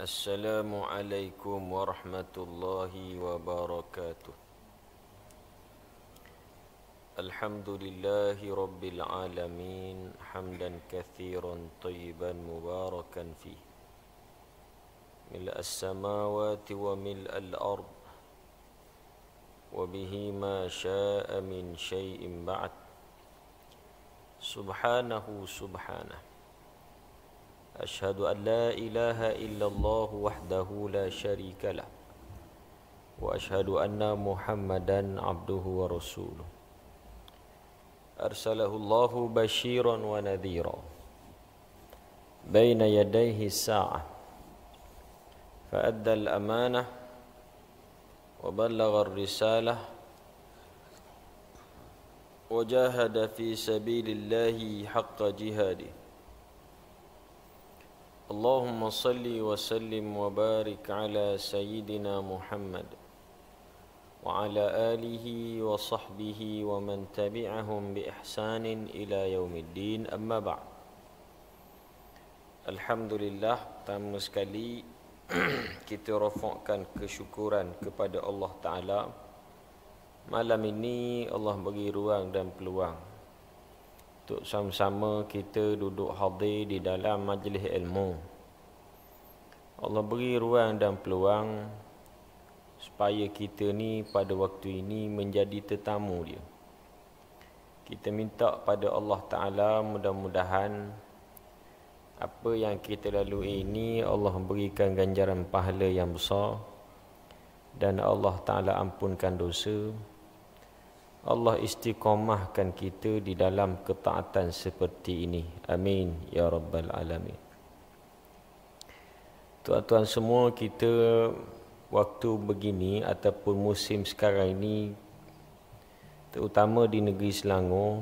السلام عليكم ورحمة الله وبركاته الحمد لله رب العالمين حمدا كثيرا طيبا مباركا فيه ملء السماوات وملء الأرض وبه ما شاء من شيء بعد سبحانه سبحانه أشهد أن لا إله إلا الله وحده لا شريك له وأشهد أن محمدا عبده ورسوله أرسله الله بشيرا ونذيرا بين يديه الساعة فأدى الأمانة وبلغ الرسالة وجاهد في سبيل الله حق جهاده اللهم صل وسلم وبارك على سيدنا محمد وعلى اله وصحبه ومن تبعهم باحسان الى يوم الدين اما بعد الحمد لله تام sekali kita rafakkan kesyukuran kepada Allah taala malam ini Allah bagi ruang dan peluang untuk sama-sama kita duduk hadir di dalam majlis ilmu. Allah beri ruang dan peluang supaya kita ni pada waktu ini menjadi tetamu dia. Kita minta pada Allah Ta'ala mudah-mudahan apa yang kita lalui ini Allah berikan ganjaran pahala yang besar dan Allah Ta'ala ampunkan dosa. Allah istiqomahkan kita di dalam ketaatan seperti ini. Amin ya rabbal alamin. Tuan-tuan semua kita waktu begini ataupun musim sekarang ini terutama di negeri Selangor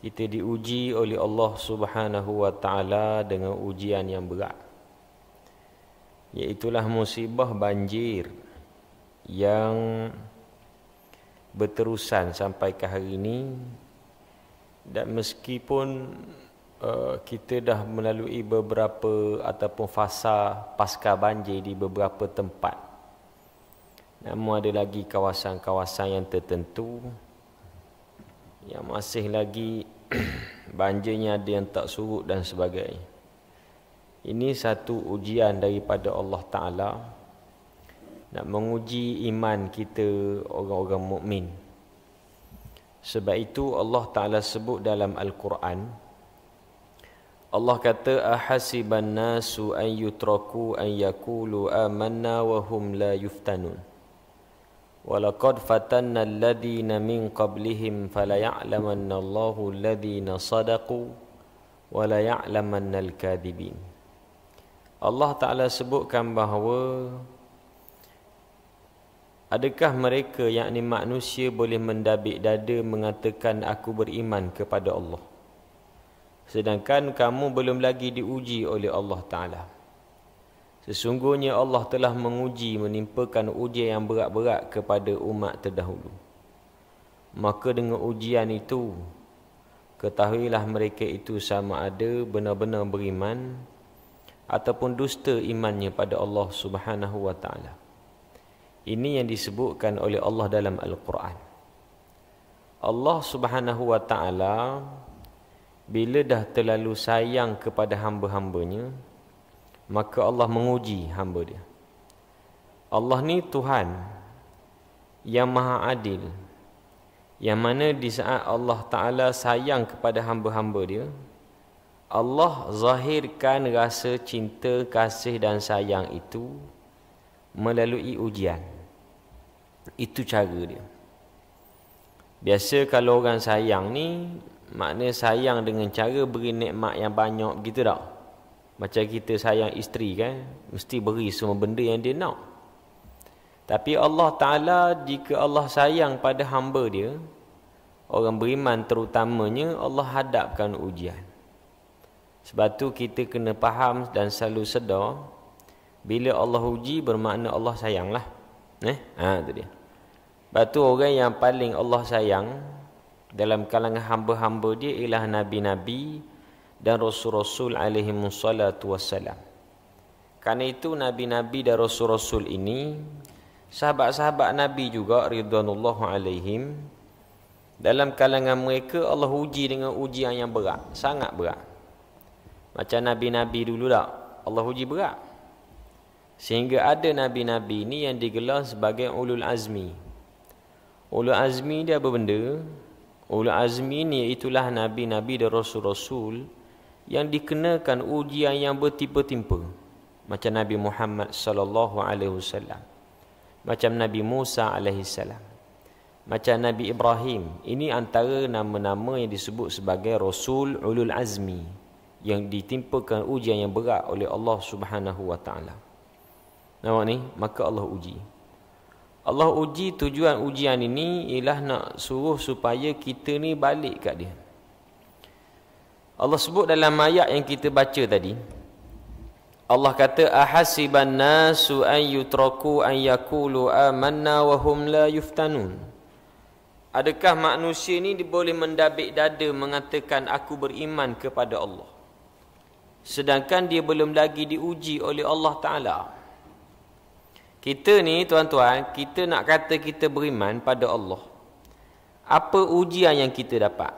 kita diuji oleh Allah Subhanahu wa taala dengan ujian yang berat. Yaitulah musibah banjir yang berterusan sampai ke hari ini dan meskipun uh, kita dah melalui beberapa ataupun fasa pasca banjir di beberapa tempat namun ada lagi kawasan-kawasan yang tertentu yang masih lagi banjirnya ada yang tak surut dan sebagainya ini satu ujian daripada Allah Ta'ala nak menguji iman kita orang-orang mukmin. Sebab itu Allah Taala sebut dalam Al-Quran Allah kata ahasiban nasu an yutraku an yaqulu amanna wa hum la yuftanun. Walaqad fatanna alladhina min qablihim falyalamanna Allahu alladhina sadaqu wa la ya'lamanna al-kadhibin. Allah Taala sebutkan bahawa Adakah mereka yang yakni manusia boleh mendabik dada mengatakan aku beriman kepada Allah? Sedangkan kamu belum lagi diuji oleh Allah Ta'ala. Sesungguhnya Allah telah menguji menimpakan ujian yang berat-berat kepada umat terdahulu. Maka dengan ujian itu, ketahuilah mereka itu sama ada benar-benar beriman ataupun dusta imannya pada Allah Subhanahu Wa Ta'ala. Ini yang disebutkan oleh Allah dalam Al-Quran. Allah Subhanahu Wa Taala bila dah terlalu sayang kepada hamba-hambanya, maka Allah menguji hamba dia. Allah ni Tuhan yang maha adil. Yang mana di saat Allah Ta'ala sayang kepada hamba-hamba dia Allah zahirkan rasa cinta, kasih dan sayang itu Melalui ujian itu cara dia. Biasa kalau orang sayang ni, makna sayang dengan cara beri nikmat yang banyak begitu tak? Macam kita sayang isteri kan, mesti beri semua benda yang dia nak. Tapi Allah Ta'ala jika Allah sayang pada hamba dia, orang beriman terutamanya Allah hadapkan ujian. Sebab tu kita kena faham dan selalu sedar bila Allah uji bermakna Allah sayang lah. Eh? Ha, tu dia. Batu orang yang paling Allah sayang dalam kalangan hamba-hamba dia ialah nabi-nabi dan rasul-rasul alaihi musallatu wassalam. Karena itu nabi-nabi dan rasul-rasul ini sahabat-sahabat nabi juga ridwanullahi alaihim dalam kalangan mereka Allah uji dengan ujian yang berat, sangat berat. Macam nabi-nabi dulu dah Allah uji berat. Sehingga ada nabi-nabi ni yang digelar sebagai ulul azmi, Ulu azmi dia apa benda? Ulul azmi ni itulah nabi-nabi dan rasul-rasul yang dikenakan ujian yang bertimpa-timpa. Macam Nabi Muhammad sallallahu alaihi wasallam. Macam Nabi Musa alaihi salam. Macam Nabi Ibrahim. Ini antara nama-nama yang disebut sebagai rasul ulul azmi yang ditimpakan ujian yang berat oleh Allah Subhanahu wa taala. Nampak ni, maka Allah uji. Allah uji tujuan ujian ini ialah nak suruh supaya kita ni balik kat dia. Allah sebut dalam ayat yang kita baca tadi. Allah kata ahasiban nasu an yutraku an yaqulu amanna wa hum la yuftanun. Adakah manusia ni boleh mendabik dada mengatakan aku beriman kepada Allah? Sedangkan dia belum lagi diuji oleh Allah Ta'ala. Kita ni tuan-tuan, kita nak kata kita beriman pada Allah. Apa ujian yang kita dapat?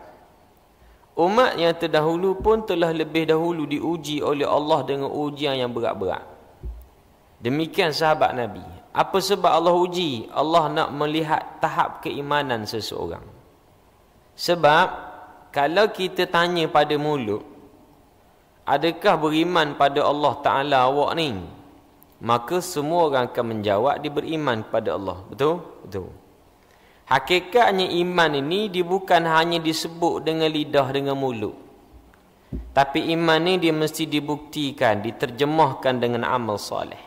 Umat yang terdahulu pun telah lebih dahulu diuji oleh Allah dengan ujian yang berat-berat. Demikian sahabat Nabi. Apa sebab Allah uji? Allah nak melihat tahap keimanan seseorang. Sebab kalau kita tanya pada mulut, adakah beriman pada Allah Ta'ala awak ni? maka semua orang akan menjawab dia beriman kepada Allah betul betul hakikatnya iman ini dia bukan hanya disebut dengan lidah dengan mulut tapi iman ini dia mesti dibuktikan diterjemahkan dengan amal soleh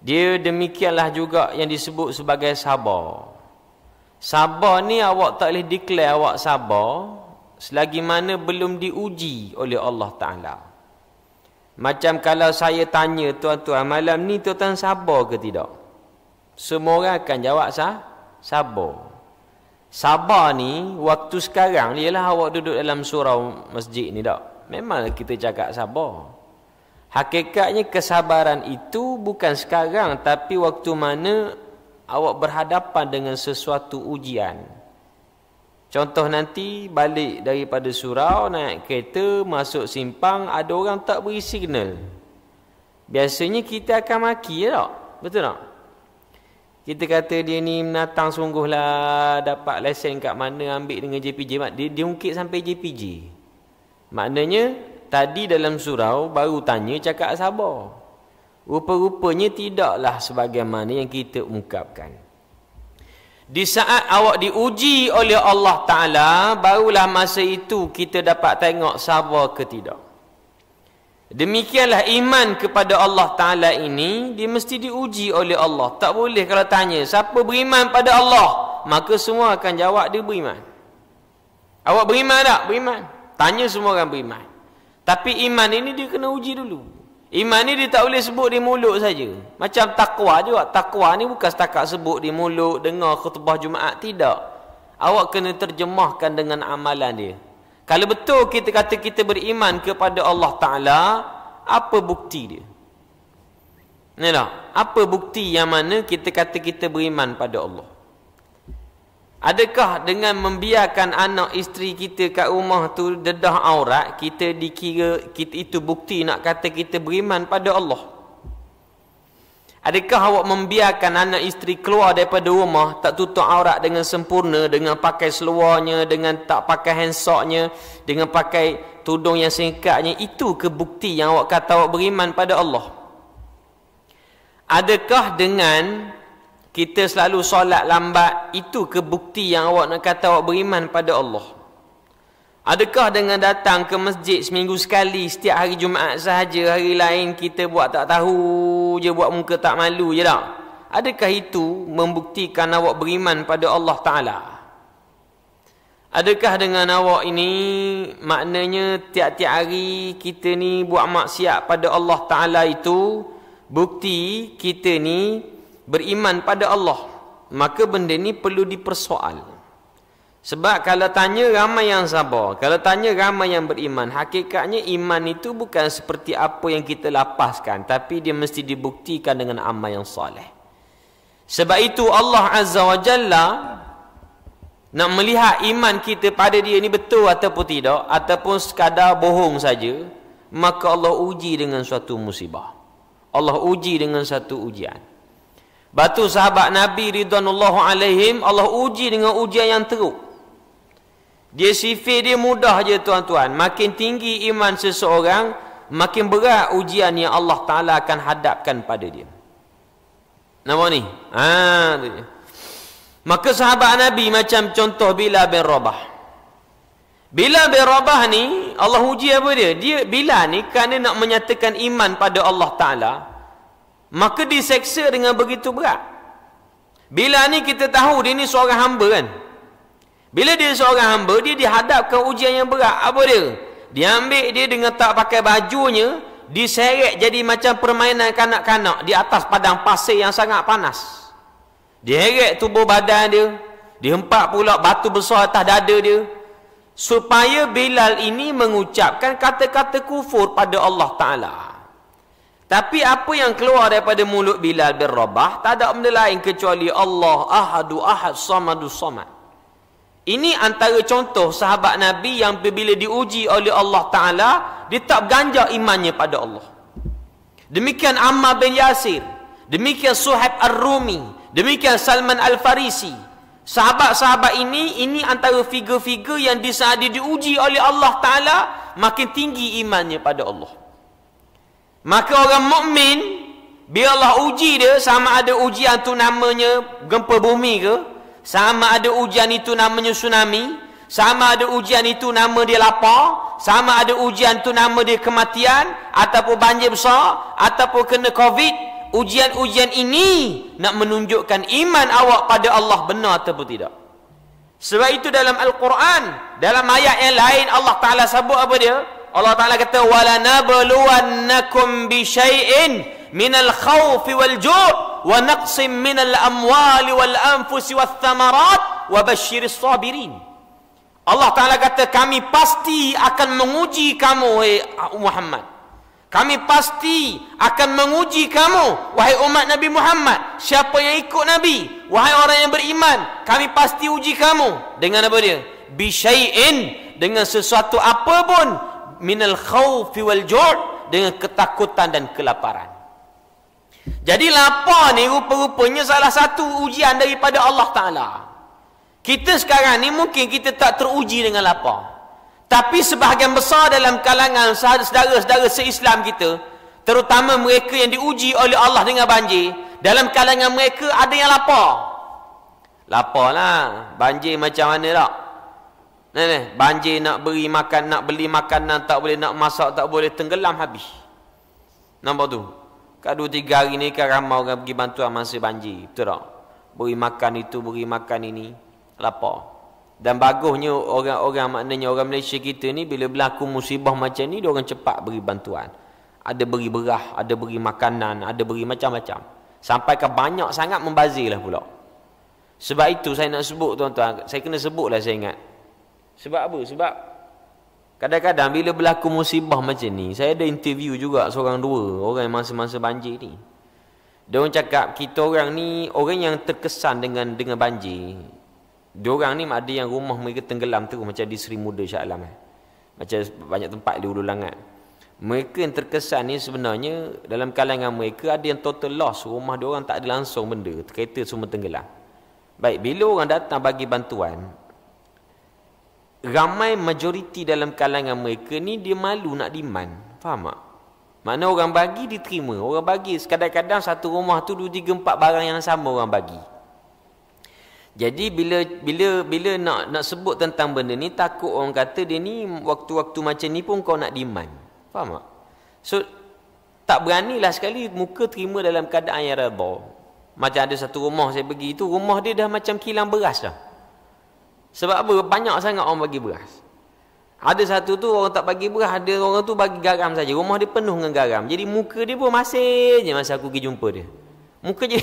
dia demikianlah juga yang disebut sebagai sabar sabar ni awak tak boleh declare awak sabar selagi mana belum diuji oleh Allah taala macam kalau saya tanya tuan-tuan malam ni tuan-tuan sabar ke tidak? Semua orang akan jawab sah, sabar. Sabar ni waktu sekarang ialah awak duduk dalam surau masjid ni tak? Memang kita cakap sabar. Hakikatnya kesabaran itu bukan sekarang tapi waktu mana awak berhadapan dengan sesuatu ujian. Contoh nanti balik daripada surau naik kereta masuk simpang ada orang tak beri signal. Biasanya kita akan maki je ya tak? Betul tak? Kita kata dia ni menatang sungguhlah dapat lesen kat mana ambil dengan JPJ. Dia, dia ungkit sampai JPJ. Maknanya tadi dalam surau baru tanya cakap sabar. Rupa-rupanya tidaklah sebagaimana yang kita ungkapkan. Di saat awak diuji oleh Allah Ta'ala, barulah masa itu kita dapat tengok sabar ke tidak. Demikianlah iman kepada Allah Ta'ala ini, dia mesti diuji oleh Allah. Tak boleh kalau tanya, siapa beriman pada Allah? Maka semua akan jawab, dia beriman. Awak beriman tak? Beriman. Tanya semua orang beriman. Tapi iman ini dia kena uji dulu. Iman ni dia tak boleh sebut di mulut saja. Macam takwa juga. Takwa ni bukan setakat sebut di mulut, dengar khutbah Jumaat. Tidak. Awak kena terjemahkan dengan amalan dia. Kalau betul kita kata kita beriman kepada Allah Ta'ala, apa bukti dia? Ini Apa bukti yang mana kita kata kita beriman pada Allah? Adakah dengan membiarkan anak isteri kita kat rumah tu dedah aurat kita dikira kita itu bukti nak kata kita beriman pada Allah? Adakah awak membiarkan anak isteri keluar daripada rumah tak tutup aurat dengan sempurna dengan pakai seluarnya dengan tak pakai handsocknya dengan pakai tudung yang singkatnya itu ke bukti yang awak kata awak beriman pada Allah? Adakah dengan kita selalu solat lambat itu kebukti yang awak nak kata awak beriman pada Allah adakah dengan datang ke masjid seminggu sekali setiap hari Jumaat sahaja hari lain kita buat tak tahu je buat muka tak malu je tak adakah itu membuktikan awak beriman pada Allah Ta'ala Adakah dengan awak ini maknanya tiap-tiap hari kita ni buat maksiat pada Allah Ta'ala itu bukti kita ni beriman pada Allah maka benda ni perlu dipersoal sebab kalau tanya ramai yang sabar kalau tanya ramai yang beriman hakikatnya iman itu bukan seperti apa yang kita lapaskan tapi dia mesti dibuktikan dengan amal yang soleh sebab itu Allah Azza wa Jalla nak melihat iman kita pada dia ni betul ataupun tidak ataupun sekadar bohong saja maka Allah uji dengan suatu musibah Allah uji dengan satu ujian Batu sahabat Nabi Ridwanullahu alaihim Allah uji dengan ujian yang teruk. Dia sifir dia mudah je tuan-tuan. Makin tinggi iman seseorang, makin berat ujian yang Allah Taala akan hadapkan pada dia. Nama ni. Ha, tu Maka sahabat Nabi macam contoh bila bin Rabah. Bilal bin Rabah ni Allah uji apa dia? Dia bila ni kerana nak menyatakan iman pada Allah Taala maka diseksa dengan begitu berat bila ni kita tahu dia ni seorang hamba kan bila dia seorang hamba dia dihadapkan ujian yang berat apa dia dia diambil dia dengan tak pakai bajunya diseret jadi macam permainan kanak-kanak di atas padang pasir yang sangat panas diheret tubuh badan dia dihempak pula batu besar atas dada dia supaya Bilal ini mengucapkan kata-kata kufur pada Allah Ta'ala tapi apa yang keluar daripada mulut Bilal bin Rabah tak ada benda lain kecuali Allah Ahadu Ahad Samadu Samad. Ini antara contoh sahabat Nabi yang bila diuji oleh Allah Taala dia tak ganjak imannya pada Allah. Demikian Ammar bin Yasir, demikian Suhaib Ar-Rumi, demikian Salman Al-Farisi. Sahabat-sahabat ini ini antara figure-figure yang di saat dia diuji oleh Allah Taala makin tinggi imannya pada Allah. Maka orang mukmin biar Allah uji dia sama ada ujian tu namanya gempa bumi ke, sama ada ujian itu namanya tsunami, sama ada ujian itu nama dia lapar, sama ada ujian tu nama dia kematian ataupun banjir besar ataupun kena covid, ujian-ujian ini nak menunjukkan iman awak pada Allah benar atau tidak. Sebab itu dalam Al-Quran, dalam ayat yang lain Allah Taala sebut apa dia? Allah Taala kata wala nabluwannakum bi syai'in min al khawf wal ju' wa naqsim min al amwal wal anfus wal thamarat wa basyiris sabirin Allah Taala kata kami pasti akan menguji kamu hai Muhammad kami pasti akan menguji kamu wahai umat Nabi Muhammad siapa yang ikut Nabi wahai orang yang beriman kami pasti uji kamu dengan apa dia bi syai'in dengan sesuatu apa pun minal khawfi wal jord dengan ketakutan dan kelaparan. Jadi lapar ni rupa-rupanya salah satu ujian daripada Allah Ta'ala. Kita sekarang ni mungkin kita tak teruji dengan lapar. Tapi sebahagian besar dalam kalangan saudara-saudara se-Islam kita, terutama mereka yang diuji oleh Allah dengan banjir, dalam kalangan mereka ada yang lapar. Lapar lah. Banjir macam mana tak? Ni, eh, eh, banjir nak beri makan, nak beli makanan, tak boleh nak masak, tak boleh tenggelam habis. Nampak tu? kadu tiga hari ni kan ramai orang pergi bantuan lah masa banjir. Betul tak? Beri makan itu, beri makan ini. Lapar. Dan bagusnya orang-orang maknanya orang Malaysia kita ni bila berlaku musibah macam ni, dia orang cepat beri bantuan. Ada beri berah, ada beri makanan, ada beri macam-macam. Sampai ke banyak sangat membazirlah pula. Sebab itu saya nak sebut tuan-tuan, saya kena sebutlah saya ingat. Sebab apa? Sebab kadang-kadang bila berlaku musibah macam ni, saya ada interview juga seorang dua orang yang masa-masa banjir ni. Dia orang cakap kita orang ni orang yang terkesan dengan dengan banjir. Dia orang ni ada yang rumah mereka tenggelam tu macam di Sri Muda Shah Alam eh. Macam banyak tempat di Ulu Langat. Mereka yang terkesan ni sebenarnya dalam kalangan mereka ada yang total loss, rumah dia orang tak ada langsung benda, kereta semua tenggelam. Baik, bila orang datang bagi bantuan, ramai majoriti dalam kalangan mereka ni dia malu nak diman, Faham tak? Mana orang bagi diterima. Orang bagi kadang-kadang satu rumah tu 2 3 4 barang yang sama orang bagi. Jadi bila bila bila nak nak sebut tentang benda ni takut orang kata dia ni waktu-waktu macam ni pun kau nak diman, Faham tak? So tak beranilah sekali muka terima dalam keadaan yang redha. Macam ada satu rumah saya pergi tu rumah dia dah macam kilang beras dah. Sebab apa? Banyak sangat orang bagi beras. Ada satu tu orang tak bagi beras, ada orang tu bagi garam saja. Rumah dia penuh dengan garam. Jadi muka dia pun masin je masa aku pergi jumpa dia. Muka je.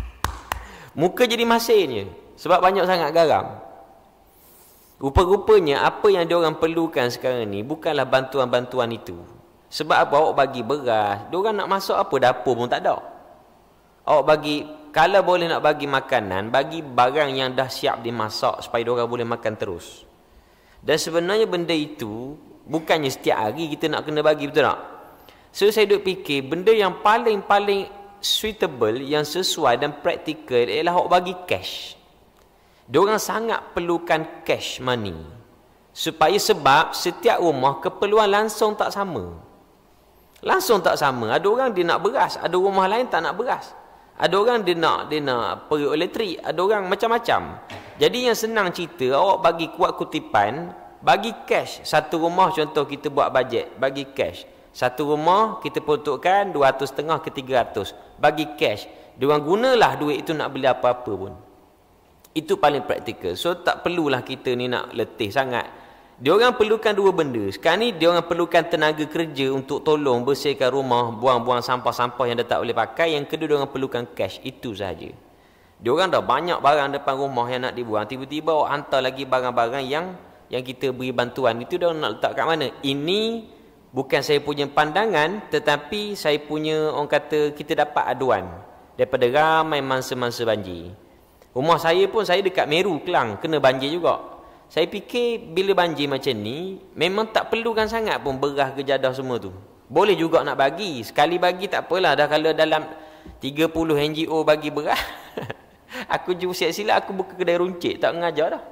muka jadi masin je. Sebab banyak sangat garam. Rupa-rupanya apa yang dia orang perlukan sekarang ni bukanlah bantuan-bantuan itu. Sebab apa? Awak bagi beras. Dia orang nak masuk apa? Dapur pun tak ada. Awak bagi kalau boleh nak bagi makanan, bagi barang yang dah siap dimasak supaya orang boleh makan terus. Dan sebenarnya benda itu, bukannya setiap hari kita nak kena bagi, betul tak? So, saya duduk fikir, benda yang paling-paling suitable, yang sesuai dan praktikal ialah awak bagi cash. Diorang sangat perlukan cash money. Supaya sebab setiap rumah keperluan langsung tak sama. Langsung tak sama. Ada orang dia nak beras. Ada rumah lain tak nak beras. Ada orang dia nak, dia nak perut elektrik. Ada orang macam-macam. Jadi yang senang cerita, awak bagi kuat kutipan, bagi cash. Satu rumah contoh kita buat bajet, bagi cash. Satu rumah kita peruntukkan setengah ke tiga ratus, Bagi cash. Dia gunalah duit itu nak beli apa-apa pun. Itu paling praktikal. So tak perlulah kita ni nak letih sangat. Dia Diorang perlukan dua benda. Sekarang ni diorang perlukan tenaga kerja untuk tolong bersihkan rumah, buang-buang sampah-sampah yang dia tak boleh pakai. Yang kedua dia diorang perlukan cash. Itu sahaja. Diorang dah banyak barang depan rumah yang nak dibuang. Tiba-tiba orang hantar lagi barang-barang yang yang kita beri bantuan. Itu diorang nak letak kat mana? Ini bukan saya punya pandangan tetapi saya punya orang kata kita dapat aduan daripada ramai mangsa-mangsa banjir. Rumah saya pun saya dekat Meru, Kelang. Kena banjir juga. Saya fikir bila banjir macam ni Memang tak perlukan sangat pun Berah ke jadah semua tu Boleh juga nak bagi Sekali bagi tak apalah Dah kalau dalam 30 NGO bagi berah Aku jumpa siap-silap Aku buka kedai runcit Tak mengajar dah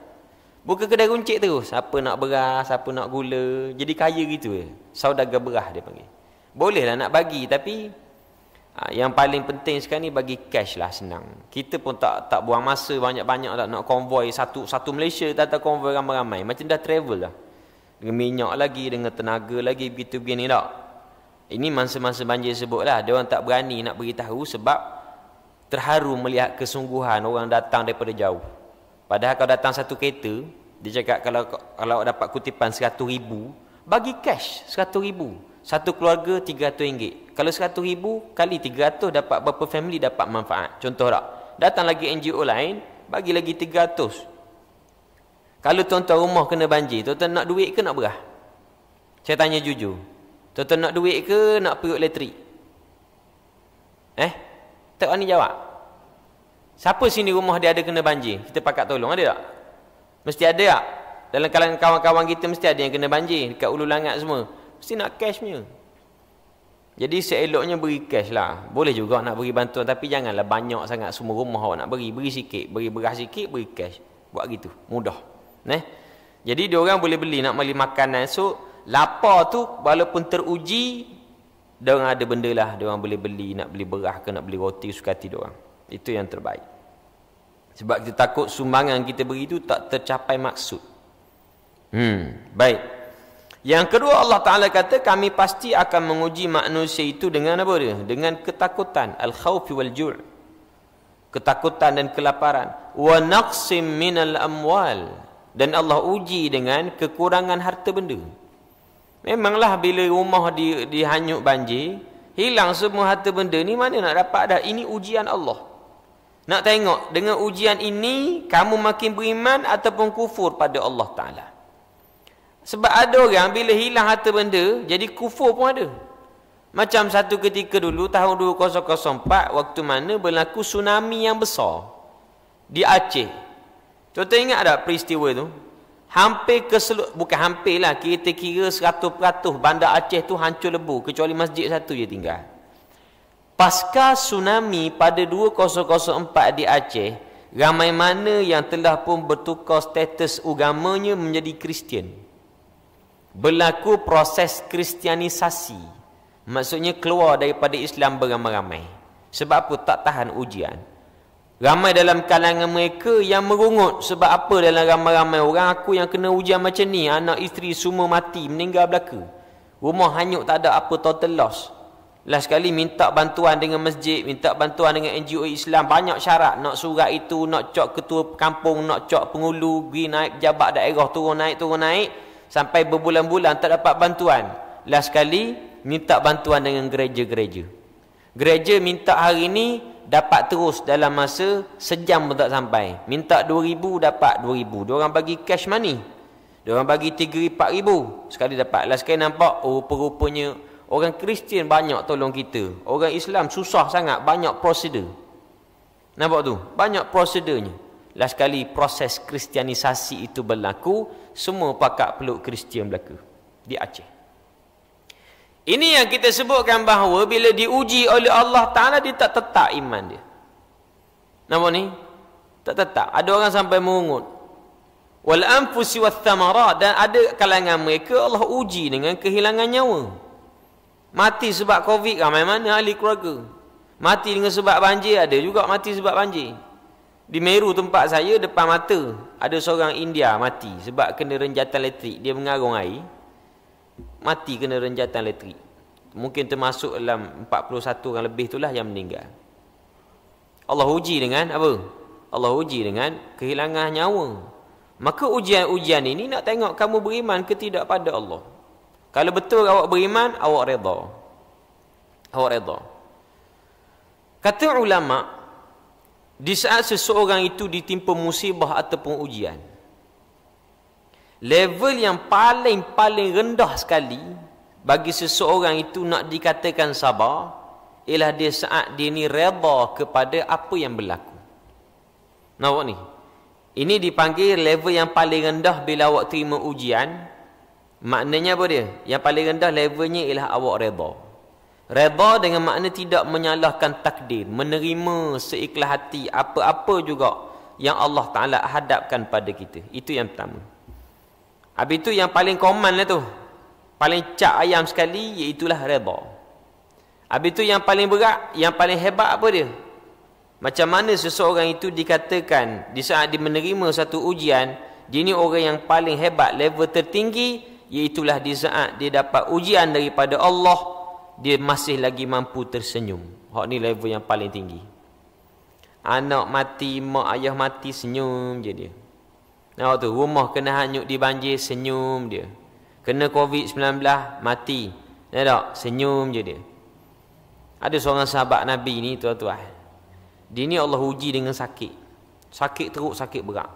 Buka kedai runcit terus Siapa nak berah Siapa nak gula Jadi kaya gitu je Saudaga berah dia panggil Bolehlah nak bagi Tapi Ah, yang paling penting sekarang ni bagi cash lah senang. Kita pun tak tak buang masa banyak-banyak lah nak konvoi satu satu Malaysia tak tak konvoi ramai-ramai. Macam dah travel lah. Dengan minyak lagi, dengan tenaga lagi begitu begini tak. Ini masa-masa banjir sebut lah. Dia orang tak berani nak beritahu sebab terharu melihat kesungguhan orang datang daripada jauh. Padahal kalau datang satu kereta, dia cakap kalau kalau dapat kutipan 100 ribu, bagi cash RM100,000 satu keluarga RM300 kalau RM100,000 kali 300 dapat berapa family dapat manfaat contoh tak datang lagi NGO lain bagi lagi 300 kalau tuan-tuan rumah kena banjir tuan-tuan nak duit ke nak berah saya tanya jujur tuan-tuan nak duit ke nak periuk elektrik eh tak ni jawab siapa sini rumah dia ada kena banjir kita pakat tolong ada tak mesti ada tak dalam kalangan kawan-kawan kita mesti ada yang kena banjir dekat ulu langat semua. Mesti nak cashnya. Jadi seeloknya beri cash lah. Boleh juga nak beri bantuan tapi janganlah banyak sangat semua rumah awak nak beri. Beri sikit, beri beras sikit, beri cash. Buat gitu. Mudah. Neh. Jadi dia orang boleh beli nak beli makanan so Lapar tu walaupun teruji dia orang ada benda lah. Dia orang boleh beli, nak beli beras ke nak beli roti suka hati dia orang. Itu yang terbaik. Sebab kita takut sumbangan kita beri tu tak tercapai maksud. Hmm, baik. Yang kedua Allah Taala kata kami pasti akan menguji manusia itu dengan apa dia? Dengan ketakutan, al-khauf wal ju'. Ketakutan dan kelaparan. Wa naqsim al amwal. Dan Allah uji dengan kekurangan harta benda. Memanglah bila rumah di, dihanyut banjir, hilang semua harta benda ni mana nak dapat dah? Ini ujian Allah. Nak tengok dengan ujian ini kamu makin beriman ataupun kufur pada Allah Taala. Sebab ada orang bila hilang harta benda, jadi kufur pun ada. Macam satu ketika dulu, tahun 2004, waktu mana berlaku tsunami yang besar di Aceh. tuan ingat tak peristiwa itu? Hampir keseluruh, bukan hampir lah, kita kira 100% bandar Aceh tu hancur lebu, kecuali masjid satu je tinggal. Pasca tsunami pada 2004 di Aceh, ramai mana yang telah pun bertukar status agamanya menjadi Kristian. Kristian berlaku proses kristianisasi. Maksudnya keluar daripada Islam beramai-ramai. Sebab apa tak tahan ujian. Ramai dalam kalangan mereka yang merungut sebab apa dalam ramai-ramai orang aku yang kena ujian macam ni. Anak isteri semua mati meninggal belaka. Rumah hanyut tak ada apa total loss. Last kali minta bantuan dengan masjid, minta bantuan dengan NGO Islam. Banyak syarat nak surat itu, nak cok ketua kampung, nak cok pengulu, pergi naik jabat daerah, turun naik, turun naik sampai berbulan-bulan tak dapat bantuan. Last sekali minta bantuan dengan gereja-gereja. Gereja minta hari ini dapat terus dalam masa sejam pun tak sampai. Minta 2000 dapat 2000. Dia orang bagi cash money. Dia orang bagi 3000 4000 sekali dapat. Last sekali nampak oh rupanya orang Kristian banyak tolong kita. Orang Islam susah sangat banyak prosedur. Nampak tu? Banyak prosedurnya. Lah kali proses kristianisasi itu berlaku, semua pakat peluk Kristian berlaku di Aceh. Ini yang kita sebutkan bahawa bila diuji oleh Allah Ta'ala, dia tak tetap iman dia. Nampak ni? Tak tetap. Ada orang sampai mengungut. Wal anfusi wa Dan ada kalangan mereka, Allah uji dengan kehilangan nyawa. Mati sebab COVID ramai mana ahli keluarga. Mati dengan sebab banjir ada juga mati sebab banjir. Di Meru tempat saya depan mata ada seorang India mati sebab kena renjatan elektrik. Dia mengarung air. Mati kena renjatan elektrik. Mungkin termasuk dalam 41 orang lebih itulah yang meninggal. Allah uji dengan apa? Allah uji dengan kehilangan nyawa. Maka ujian-ujian ini nak tengok kamu beriman ke tidak pada Allah. Kalau betul awak beriman, awak redha. Awak redha. Kata ulama' Di saat seseorang itu ditimpa musibah ataupun ujian. Level yang paling-paling rendah sekali bagi seseorang itu nak dikatakan sabar ialah dia saat dia ni reda kepada apa yang berlaku. Nampak ni? Ini dipanggil level yang paling rendah bila awak terima ujian. Maknanya apa dia? Yang paling rendah levelnya ialah awak reda. Reda dengan makna tidak menyalahkan takdir. Menerima seikhlas hati apa-apa juga yang Allah Ta'ala hadapkan pada kita. Itu yang pertama. Habis itu yang paling common lah tu. Paling cak ayam sekali iaitulah reda. Habis itu yang paling berat, yang paling hebat apa dia? Macam mana seseorang itu dikatakan di saat dia menerima satu ujian, dia ni orang yang paling hebat, level tertinggi, iaitulah di saat dia dapat ujian daripada Allah SWT dia masih lagi mampu tersenyum. Hak ni level yang paling tinggi. Anak mati, mak ayah mati, senyum je dia. Nah tu, rumah kena hanyut di banjir, senyum dia. Kena COVID-19, mati. Nampak tak? Senyum je dia. Ada seorang sahabat Nabi ni, tuan-tuan. Dia ni Allah uji dengan sakit. Sakit teruk, sakit berat.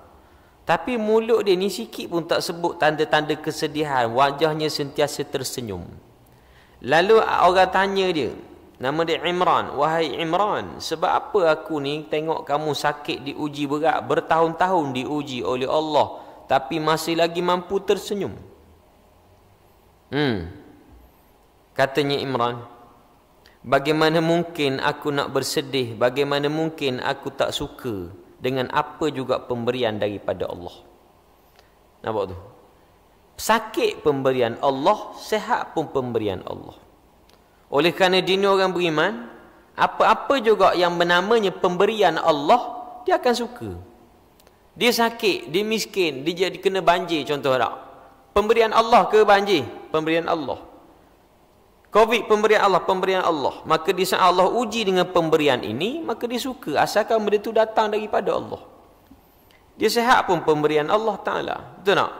Tapi mulut dia ni sikit pun tak sebut tanda-tanda kesedihan. Wajahnya sentiasa Tersenyum. Lalu orang tanya dia, nama dia Imran. Wahai Imran, sebab apa aku ni tengok kamu sakit diuji berat, bertahun-tahun diuji oleh Allah. Tapi masih lagi mampu tersenyum. Hmm. Katanya Imran, bagaimana mungkin aku nak bersedih, bagaimana mungkin aku tak suka dengan apa juga pemberian daripada Allah. Nampak tu? Sakit pemberian Allah, sehat pun pemberian Allah. Oleh kerana dini orang beriman, apa-apa juga yang bernamanya pemberian Allah, dia akan suka. Dia sakit, dia miskin, dia jadi kena banjir contoh tak? Pemberian Allah ke banjir? Pemberian Allah. Covid pemberian Allah, pemberian Allah. Maka di saat Allah uji dengan pemberian ini, maka dia suka. Asalkan benda itu datang daripada Allah. Dia sehat pun pemberian Allah Ta'ala. Betul tak?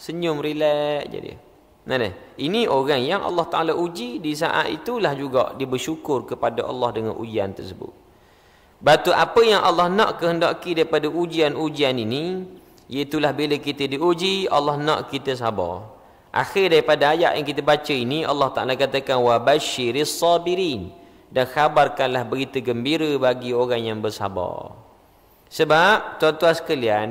senyum relax je dia. Mana? Ini orang yang Allah Taala uji di saat itulah juga dia bersyukur kepada Allah dengan ujian tersebut. Batu apa yang Allah nak kehendaki daripada ujian-ujian ini, iaitulah bila kita diuji, Allah nak kita sabar. Akhir daripada ayat yang kita baca ini, Allah Taala katakan wa basyiris sabirin dan khabarkanlah berita gembira bagi orang yang bersabar. Sebab tuan-tuan sekalian,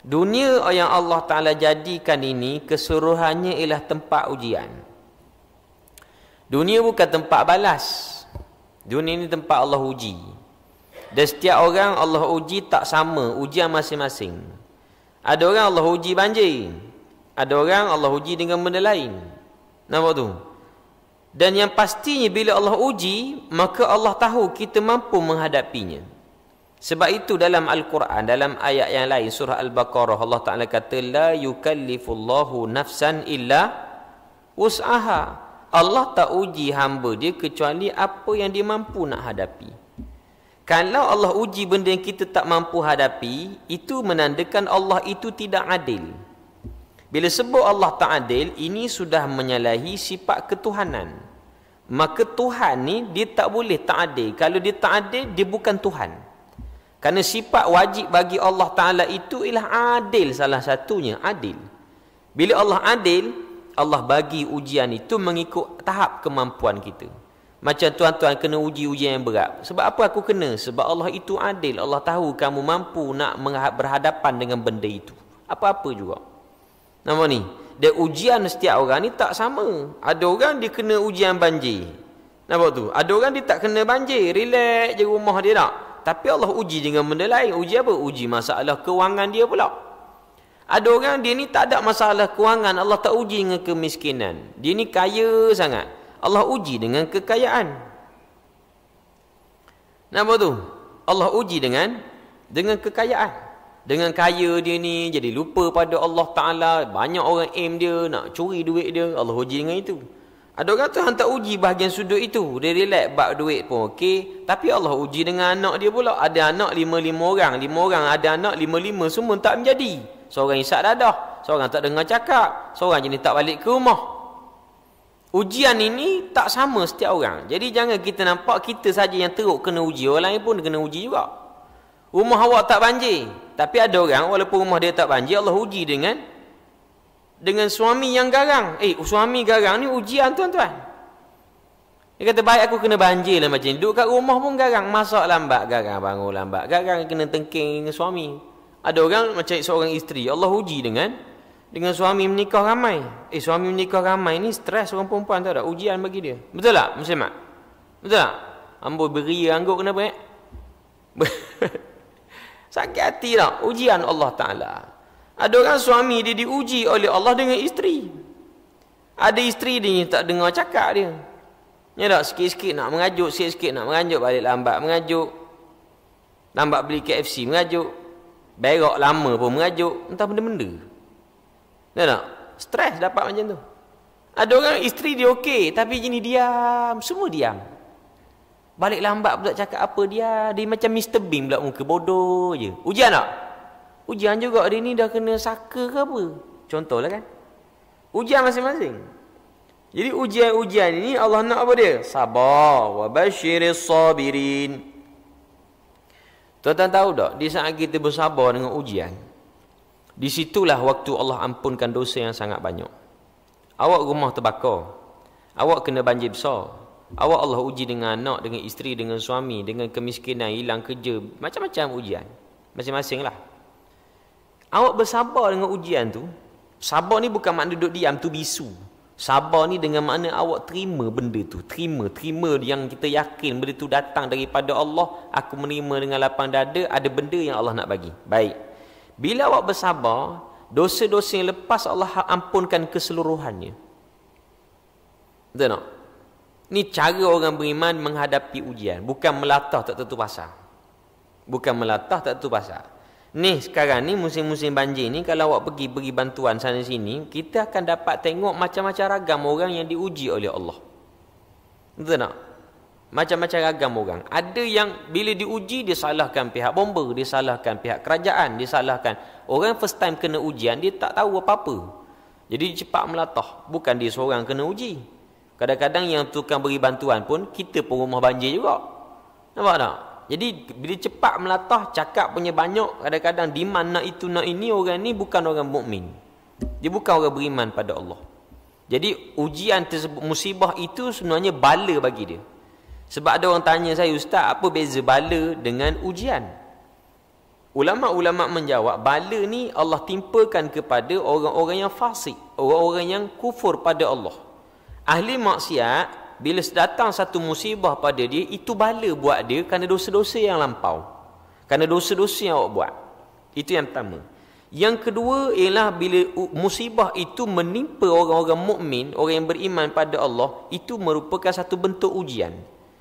Dunia yang Allah Ta'ala jadikan ini Keseluruhannya ialah tempat ujian Dunia bukan tempat balas Dunia ini tempat Allah uji Dan setiap orang Allah uji tak sama Ujian masing-masing Ada orang Allah uji banjir Ada orang Allah uji dengan benda lain Nampak tu? Dan yang pastinya bila Allah uji Maka Allah tahu kita mampu menghadapinya sebab itu dalam Al-Quran, dalam ayat yang lain, surah Al-Baqarah, Allah Ta'ala kata, La yukallifullahu nafsan illa usaha. Allah tak uji hamba dia kecuali apa yang dia mampu nak hadapi. Kalau Allah uji benda yang kita tak mampu hadapi, itu menandakan Allah itu tidak adil. Bila sebut Allah tak adil, ini sudah menyalahi sifat ketuhanan. Maka Tuhan ni dia tak boleh tak adil. Kalau dia tak adil, dia bukan Tuhan. Tuhan. Karena sifat wajib bagi Allah Ta'ala itu ialah adil salah satunya. Adil. Bila Allah adil, Allah bagi ujian itu mengikut tahap kemampuan kita. Macam tuan-tuan kena uji ujian yang berat. Sebab apa aku kena? Sebab Allah itu adil. Allah tahu kamu mampu nak berhadapan dengan benda itu. Apa-apa juga. Nama ni. Dia ujian setiap orang ni tak sama. Ada orang dia kena ujian banjir. Nampak tu? Ada orang dia tak kena banjir. Relax je rumah dia tak. Tapi Allah uji dengan benda lain. Uji apa? Uji masalah kewangan dia pula. Ada orang dia ni tak ada masalah kewangan. Allah tak uji dengan kemiskinan. Dia ni kaya sangat. Allah uji dengan kekayaan. Nampak tu? Allah uji dengan dengan kekayaan. Dengan kaya dia ni jadi lupa pada Allah Ta'ala. Banyak orang aim dia nak curi duit dia. Allah uji dengan itu. Itu. Ada orang tu hang tak uji bahagian sudut itu. Dia relax bab duit pun okey. Tapi Allah uji dengan anak dia pula. Ada anak lima-lima orang. Lima orang ada anak lima-lima semua tak menjadi. Seorang isap dadah. Seorang tak dengar cakap. Seorang jenis tak balik ke rumah. Ujian ini tak sama setiap orang. Jadi jangan kita nampak kita saja yang teruk kena uji. Orang lain pun kena uji juga. Rumah awak tak banjir. Tapi ada orang walaupun rumah dia tak banjir. Allah uji dengan dengan suami yang garang. Eh, suami garang ni ujian tuan-tuan. Dia kata, baik aku kena banjir lah macam ni. Duduk kat rumah pun garang. Masak lambat, garang. Bangun lambat, garang. Kena tengking dengan suami. Ada orang macam seorang isteri. Allah uji dengan dengan suami menikah ramai. Eh, suami menikah ramai ni stres orang perempuan tahu tak? Ujian bagi dia. Betul tak, Muslimat? Betul tak? Ambo beri anggur kenapa eh? Sakit hati tak? Ujian Allah Ta'ala. Ada orang suami dia diuji oleh Allah dengan isteri. Ada isteri dia yang tak dengar cakap dia. Ya tak? Sikit-sikit nak mengajuk, sikit-sikit nak mengajuk, balik lambat mengajuk. Lambat beli KFC mengajuk. Berok lama pun mengajuk. Entah benda-benda. Ya tak? Stres dapat macam tu. Ada orang isteri dia okey, tapi jini diam. Semua diam. Balik lambat pun tak cakap apa dia. Dia macam Mr. Bean pula muka. Bodoh je. Ujian tak? Ujian tak? Ujian juga dia ni dah kena saka ke apa? Contohlah kan. Ujian masing-masing. Jadi ujian-ujian ini Allah nak apa dia? Sabar wa basyiris sabirin. Tuan-tuan tahu tak? Di saat kita bersabar dengan ujian, di situlah waktu Allah ampunkan dosa yang sangat banyak. Awak rumah terbakar. Awak kena banjir besar. Awak Allah uji dengan anak, dengan isteri, dengan suami, dengan kemiskinan, hilang kerja. Macam-macam ujian. Masing-masing lah. Awak bersabar dengan ujian tu Sabar ni bukan makna duduk diam tu bisu Sabar ni dengan makna awak terima benda tu Terima, terima yang kita yakin benda tu datang daripada Allah Aku menerima dengan lapang dada Ada benda yang Allah nak bagi Baik Bila awak bersabar Dosa-dosa yang lepas Allah ampunkan keseluruhannya Betul tak? Ni cara orang beriman menghadapi ujian Bukan melatah tak tentu pasal Bukan melatah tak tentu pasal Ni sekarang ni musim-musim banjir ni kalau awak pergi beri bantuan sana sini, kita akan dapat tengok macam-macam ragam orang yang diuji oleh Allah. Betul tak? Macam-macam ragam orang. Ada yang bila diuji dia salahkan pihak bomba, dia salahkan pihak kerajaan, dia salahkan orang first time kena ujian dia tak tahu apa-apa. Jadi cepat melatah, bukan dia seorang kena uji. Kadang-kadang yang tukang beri bantuan pun kita pun rumah banjir juga. Nampak tak? Jadi bila cepat melatah cakap punya banyak kadang-kadang di mana itu nak ini orang ni bukan orang mukmin. Dia bukan orang beriman pada Allah. Jadi ujian tersebut musibah itu sebenarnya bala bagi dia. Sebab ada orang tanya saya ustaz apa beza bala dengan ujian? Ulama-ulama menjawab bala ni Allah timpakan kepada orang-orang yang fasik, orang-orang yang kufur pada Allah. Ahli maksiat bila datang satu musibah pada dia itu bala buat dia kerana dosa-dosa yang lampau kerana dosa-dosa yang awak buat itu yang pertama yang kedua ialah bila musibah itu menimpa orang-orang mukmin, orang yang beriman pada Allah itu merupakan satu bentuk ujian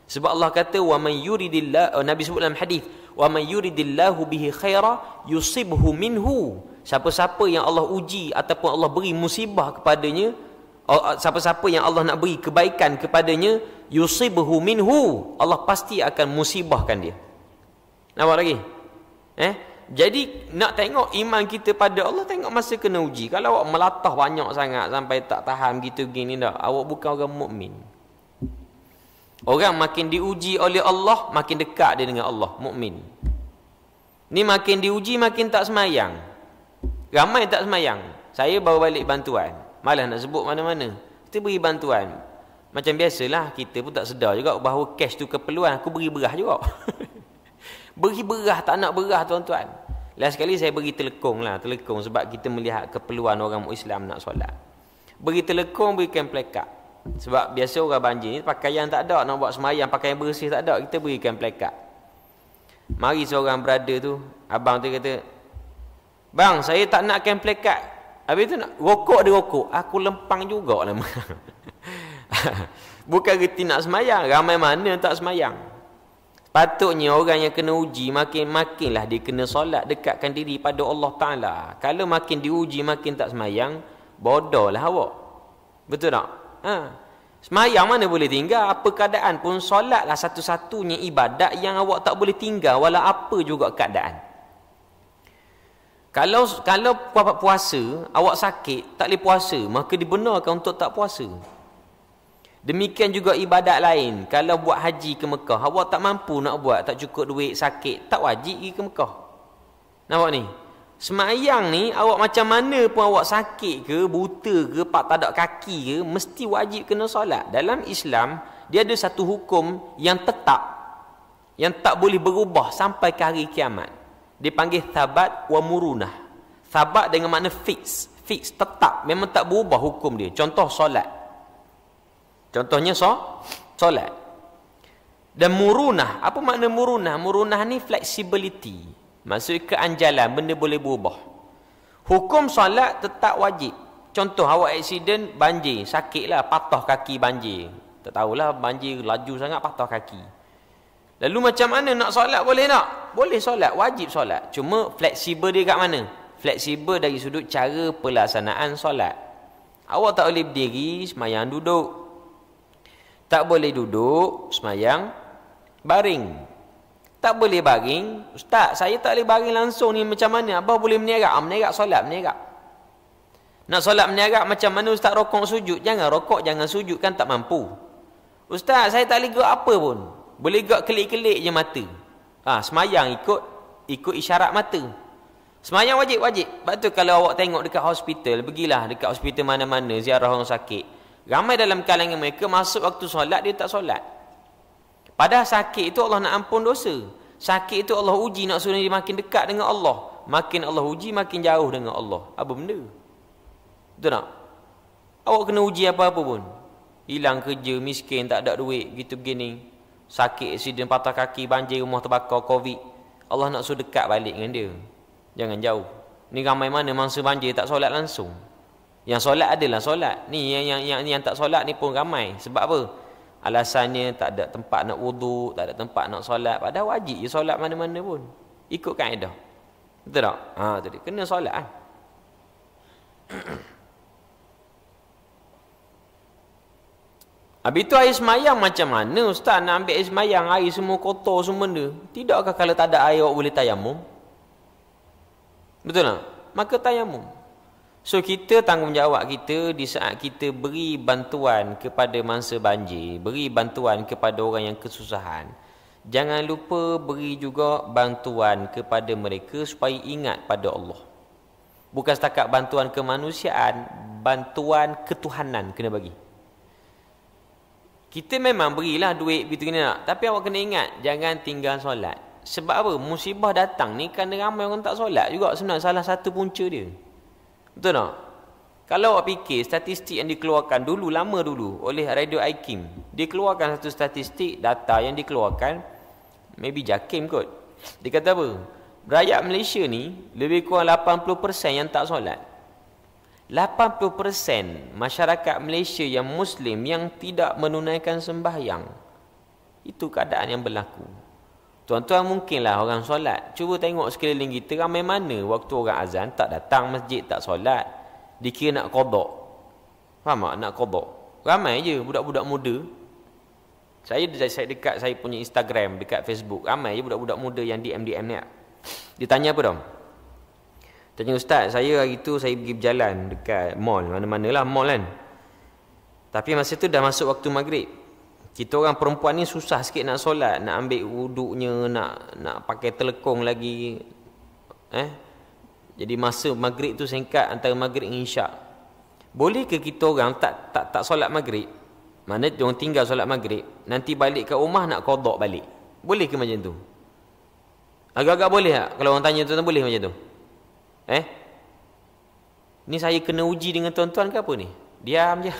sebab Allah kata wa man yuridillahu eh, nabi sebut dalam hadis wa man yuridillahu bihi khaira yusibhu minhu siapa-siapa yang Allah uji ataupun Allah beri musibah kepadanya siapa-siapa yang Allah nak beri kebaikan kepadanya yusibuhu minhu Allah pasti akan musibahkan dia nampak lagi eh jadi nak tengok iman kita pada Allah tengok masa kena uji kalau awak melatah banyak sangat sampai tak tahan gitu gini dah awak bukan orang mukmin orang makin diuji oleh Allah makin dekat dia dengan Allah mukmin ni makin diuji makin tak semayang ramai tak semayang saya bawa balik bantuan Malah nak sebut mana-mana. Kita beri bantuan. Macam biasalah kita pun tak sedar juga bahawa cash tu keperluan. Aku beri berah juga. beri berah tak nak berah tuan-tuan. Last sekali saya beri telekong lah. Telekong sebab kita melihat keperluan orang Islam nak solat. Beri telekong, berikan plekat. Sebab biasa orang banjir ni pakaian tak ada. Nak buat semayang, pakaian bersih tak ada. Kita berikan plekat. Mari seorang brother tu. Abang tu kata, Bang, saya tak nak kan plekat. Habis tu nak rokok dia rokok. Aku lempang juga lama. Bukan reti nak semayang. Ramai mana tak semayang. Patutnya orang yang kena uji makin makin lah dia kena solat dekatkan diri pada Allah Ta'ala. Kalau makin diuji makin tak semayang, bodoh lah awak. Betul tak? Ha. Semayang mana boleh tinggal? Apa keadaan pun solat lah satu-satunya ibadat yang awak tak boleh tinggal walau apa juga keadaan. Kalau kalau puasa, awak sakit, tak boleh puasa, maka dibenarkan untuk tak puasa. Demikian juga ibadat lain. Kalau buat haji ke Mekah, awak tak mampu nak buat, tak cukup duit, sakit, tak wajib pergi ke Mekah. Nampak ni? Semayang ni, awak macam mana pun awak sakit ke, buta ke, pak tak ada kaki ke, mesti wajib kena solat. Dalam Islam, dia ada satu hukum yang tetap, yang tak boleh berubah sampai ke hari kiamat dipanggil thabat wa murunah. Thabat dengan makna fix, fix tetap, memang tak berubah hukum dia. Contoh solat. Contohnya so, solat. Dan murunah, apa makna murunah? Murunah ni flexibility. Maksud keanjalan, benda boleh berubah. Hukum solat tetap wajib. Contoh awak accident banjir, sakitlah patah kaki banjir. Tak tahulah banjir laju sangat patah kaki. Lalu macam mana nak solat boleh tak? Boleh solat, wajib solat. Cuma fleksibel dia kat mana? Fleksibel dari sudut cara pelaksanaan solat. Awak tak boleh berdiri, semayang duduk. Tak boleh duduk, semayang baring. Tak boleh baring. Ustaz, saya tak boleh baring langsung ni macam mana? Abah boleh meniarak? Ah, meniarak solat, meniarak. Nak solat meniarak macam mana Ustaz rokok sujud? Jangan rokok, jangan sujud kan tak mampu. Ustaz, saya tak boleh apa pun. Boleh gak kelik-kelik je mata. Ha, semayang ikut ikut isyarat mata. Semayang wajib-wajib. Sebab tu kalau awak tengok dekat hospital, pergilah dekat hospital mana-mana, ziarah orang sakit. Ramai dalam kalangan mereka masuk waktu solat, dia tak solat. Padahal sakit itu Allah nak ampun dosa. Sakit itu Allah uji nak suruh dia makin dekat dengan Allah. Makin Allah uji, makin jauh dengan Allah. Apa benda? Betul tak? Awak kena uji apa-apa pun. Hilang kerja, miskin, tak ada duit, gitu-gini sakit accident patah kaki banjir rumah terbakar covid Allah nak suruh dekat balik dengan dia jangan jauh ni ramai mana mangsa banjir tak solat langsung yang solat adalah solat ni yang yang yang, yang tak solat ni pun ramai sebab apa alasannya tak ada tempat nak wuduk tak ada tempat nak solat padahal wajib je solat mana-mana pun ikut kaedah betul tak ha jadi kena solat ah Habis tu air semayang macam mana ustaz nak ambil air semayang air semua kotor semua benda? Tidakkah kalau tak ada air awak boleh tayamum? Betul tak? Maka tayamum. So kita tanggungjawab kita di saat kita beri bantuan kepada mangsa banjir, beri bantuan kepada orang yang kesusahan. Jangan lupa beri juga bantuan kepada mereka supaya ingat pada Allah. Bukan setakat bantuan kemanusiaan, bantuan ketuhanan kena bagi. Kita memang berilah duit begitu ni nak. Tapi awak kena ingat jangan tinggal solat. Sebab apa? Musibah datang ni kerana ramai orang tak solat juga sebenarnya salah satu punca dia. Betul tak? Kalau awak fikir statistik yang dikeluarkan dulu lama dulu oleh Radio Aikim, dikeluarkan satu statistik data yang dikeluarkan maybe Jakim kot. Dia kata apa? Rakyat Malaysia ni lebih kurang 80% yang tak solat. 80% masyarakat Malaysia yang Muslim yang tidak menunaikan sembahyang. Itu keadaan yang berlaku. Tuan-tuan mungkinlah orang solat. Cuba tengok sekeliling kita ramai mana waktu orang azan tak datang masjid tak solat. Dikira nak kodok. Faham tak? Nak kodok. Ramai je budak-budak muda. Saya, saya dekat saya punya Instagram, dekat Facebook. Ramai je budak-budak muda yang DM-DM ni. Dia tanya apa dong? Tanya ustaz, saya hari tu saya pergi berjalan dekat mall, mana-manalah mall kan. Tapi masa tu dah masuk waktu maghrib. Kita orang perempuan ni susah sikit nak solat, nak ambil wuduknya, nak nak pakai telekong lagi. Eh? Jadi masa maghrib tu singkat antara maghrib dengan isyak. Boleh ke kita orang tak tak tak solat maghrib? Mana dia orang tinggal solat maghrib, nanti balik ke rumah nak kodok balik. Boleh ke macam tu? Agak-agak boleh tak? Kalau orang tanya tu, boleh macam tu? Eh? Ni saya kena uji dengan tuan-tuan ke apa ni? Diam je.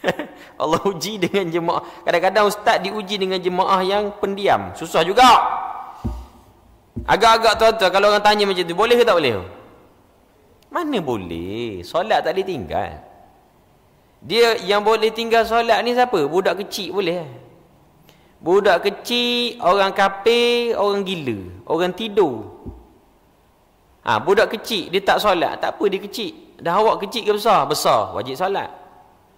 Allah uji dengan jemaah. Kadang-kadang ustaz diuji dengan jemaah yang pendiam. Susah juga. Agak-agak tuan-tuan kalau orang tanya macam tu, boleh ke tak boleh? Mana boleh? Solat tak boleh tinggal. Dia yang boleh tinggal solat ni siapa? Budak kecil boleh. Eh? Budak kecil, orang kape, orang gila, orang tidur. Ah ha, budak kecil dia tak solat, tak apa dia kecil. Dah awak kecil ke besar? Besar, wajib solat.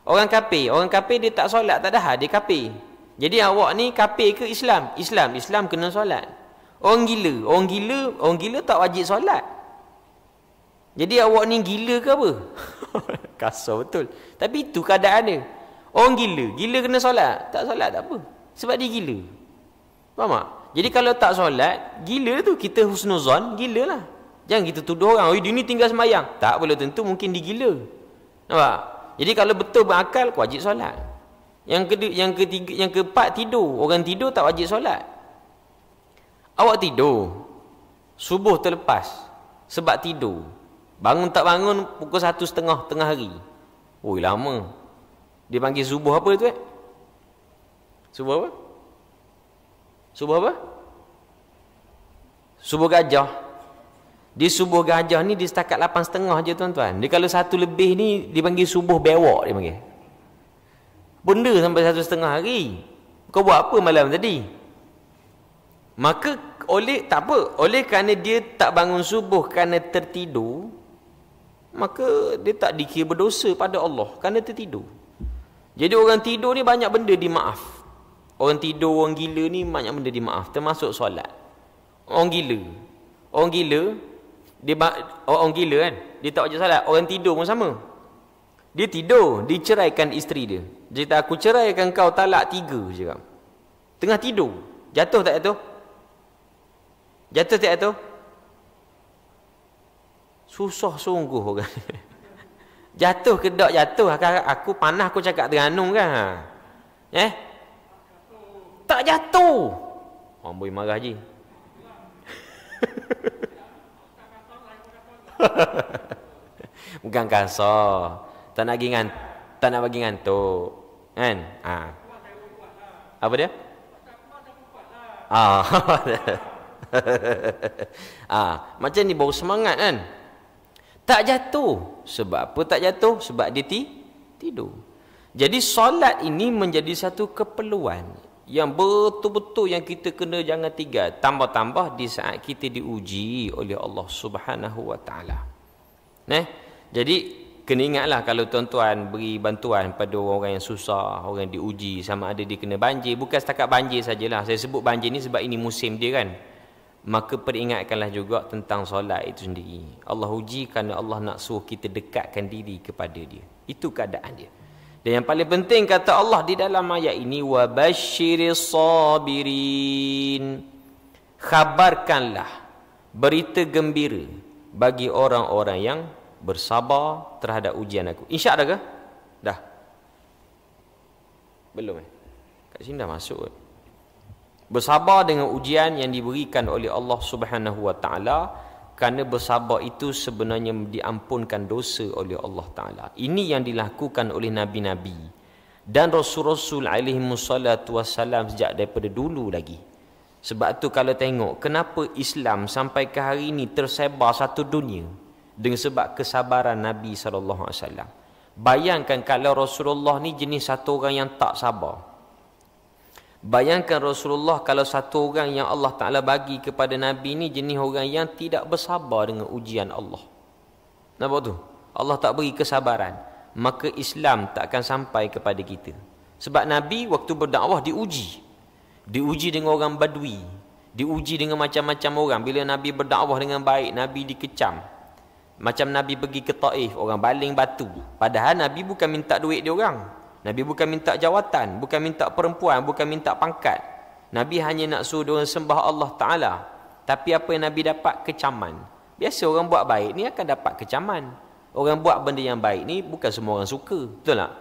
Orang kafir, orang kafir dia tak solat, tak dah dia kafir. Jadi awak ni kafir ke Islam? Islam, Islam kena solat. Orang gila, orang gila, orang gila tak wajib solat. Jadi awak ni gila ke apa? Kasar betul. Tapi itu keadaan dia. Orang gila, gila kena solat. Tak solat tak apa. Sebab dia gila. Faham tak? Jadi kalau tak solat, gila tu kita husnuzan, gila lah. Jangan kita tuduh orang, oh dia ni tinggal semayang. Tak boleh tentu, mungkin digila. Nampak? Jadi kalau betul berakal, wajib solat. Yang ke yang ketiga, yang keempat tidur. Orang tidur tak wajib solat. Awak tidur. Subuh terlepas. Sebab tidur. Bangun tak bangun pukul satu setengah tengah hari. Woi lama. Dia panggil subuh apa tu eh? Subuh apa? Subuh apa? Subuh gajah. Di subuh gajah ni di setakat 8 setengah je tuan-tuan. Dia kalau satu lebih ni dipanggil subuh bewok dia panggil. Benda sampai satu setengah hari. Kau buat apa malam tadi? Maka oleh tak apa, oleh kerana dia tak bangun subuh kerana tertidur, maka dia tak dikira berdosa pada Allah kerana tertidur. Jadi orang tidur ni banyak benda dimaaf. Orang tidur, orang gila ni banyak benda dimaaf termasuk solat. Orang gila. Orang gila dia orang, orang gila kan dia tak wajib salat orang tidur pun sama dia tidur diceraikan isteri dia dia kata aku ceraikan kau talak tiga je kan tengah tidur jatuh tak jatuh jatuh tak jatuh susah sungguh kan jatuh ke tak jatuh aku, aku panah aku cakap teranung kan ha. eh tak jatuh orang boleh marah je Bukan kasa. Tak nak gigan, tak nak bagi ngantuk. Kan? Ha. Apa dia? Ah. ah, macam ni baru semangat kan. Tak jatuh. Sebab apa tak jatuh? Sebab dia ti tidur. Jadi solat ini menjadi satu keperluan yang betul-betul yang kita kena jangan tinggal tambah-tambah di saat kita diuji oleh Allah Subhanahu wa taala. Neh. Jadi kena ingatlah kalau tuan-tuan beri bantuan pada orang-orang yang susah, orang yang diuji sama ada dia kena banjir, bukan setakat banjir sajalah. Saya sebut banjir ni sebab ini musim dia kan. Maka peringatkanlah juga tentang solat itu sendiri. Allah uji kerana Allah nak suruh kita dekatkan diri kepada dia. Itu keadaan dia. Dan yang paling penting kata Allah di dalam ayat ini wa wabashiril sabirin. Khabarkanlah berita gembira bagi orang-orang yang bersabar terhadap ujian aku. Insya Allah ke? Dah. Belum eh? Kat sini dah masuk. Eh? Bersabar dengan ujian yang diberikan oleh Allah Subhanahu Wa Taala. Kerana bersabar itu sebenarnya diampunkan dosa oleh Allah Ta'ala. Ini yang dilakukan oleh Nabi-Nabi. Dan Rasul-Rasul alaihi musallatu wassalam sejak daripada dulu lagi. Sebab tu kalau tengok kenapa Islam sampai ke hari ini tersebar satu dunia. Dengan sebab kesabaran Nabi SAW. Bayangkan kalau Rasulullah ni jenis satu orang yang tak sabar. Bayangkan Rasulullah kalau satu orang yang Allah Ta'ala bagi kepada Nabi ni jenis orang yang tidak bersabar dengan ujian Allah. Kenapa tu? Allah tak beri kesabaran. Maka Islam tak akan sampai kepada kita. Sebab Nabi waktu berdakwah diuji. Diuji dengan orang badui. Diuji dengan macam-macam orang. Bila Nabi berdakwah dengan baik, Nabi dikecam. Macam Nabi pergi ke Taif, orang baling batu. Padahal Nabi bukan minta duit dia orang. Nabi bukan minta jawatan, bukan minta perempuan, bukan minta pangkat. Nabi hanya nak suruh dia sembah Allah Ta'ala. Tapi apa yang Nabi dapat? Kecaman. Biasa orang buat baik ni akan dapat kecaman. Orang buat benda yang baik ni bukan semua orang suka. Betul tak?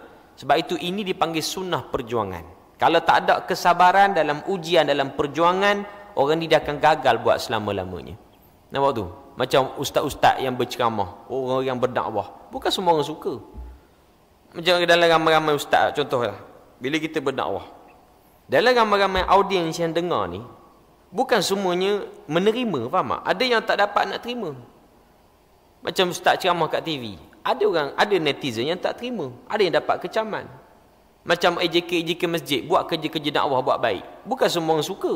Sebab itu ini dipanggil sunnah perjuangan. Kalau tak ada kesabaran dalam ujian, dalam perjuangan, orang ni dia akan gagal buat selama-lamanya. Nampak tu? Macam ustaz-ustaz yang berceramah, orang yang berdakwah. Bukan semua orang suka. Macam dalam ramai-ramai ustaz contohlah. Bila kita berdakwah. Dalam ramai-ramai audiens yang dengar ni. Bukan semuanya menerima. Faham tak? Ada yang tak dapat nak terima. Macam ustaz ceramah kat TV. Ada orang, ada netizen yang tak terima. Ada yang dapat kecaman. Macam AJK-AJK masjid. Buat kerja-kerja dakwah buat baik. Bukan semua orang suka.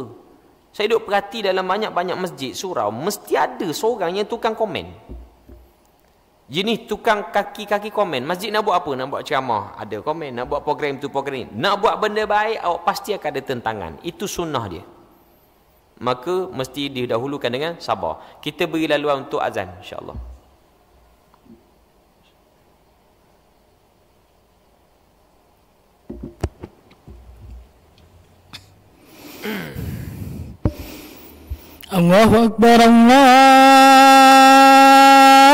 Saya duduk perhati dalam banyak-banyak masjid surau. Mesti ada seorang yang tukang komen. Jenis tukang kaki-kaki komen. Masjid nak buat apa? Nak buat ceramah. Ada komen. Nak buat program tu, program ni. Nak buat benda baik, awak pasti akan ada tentangan. Itu sunnah dia. Maka mesti didahulukan dengan sabar. Kita beri laluan untuk azan. InsyaAllah. Allahu Akbar Allah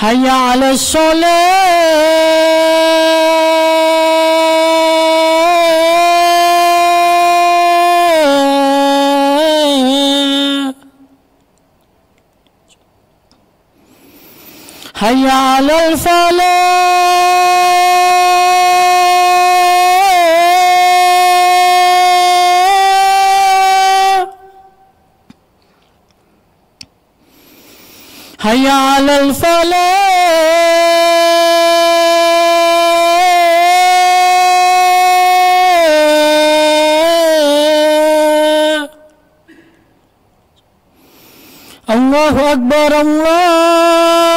هيا على الصلاة هيا على الفلاح حي على الفلاح الله أكبر الله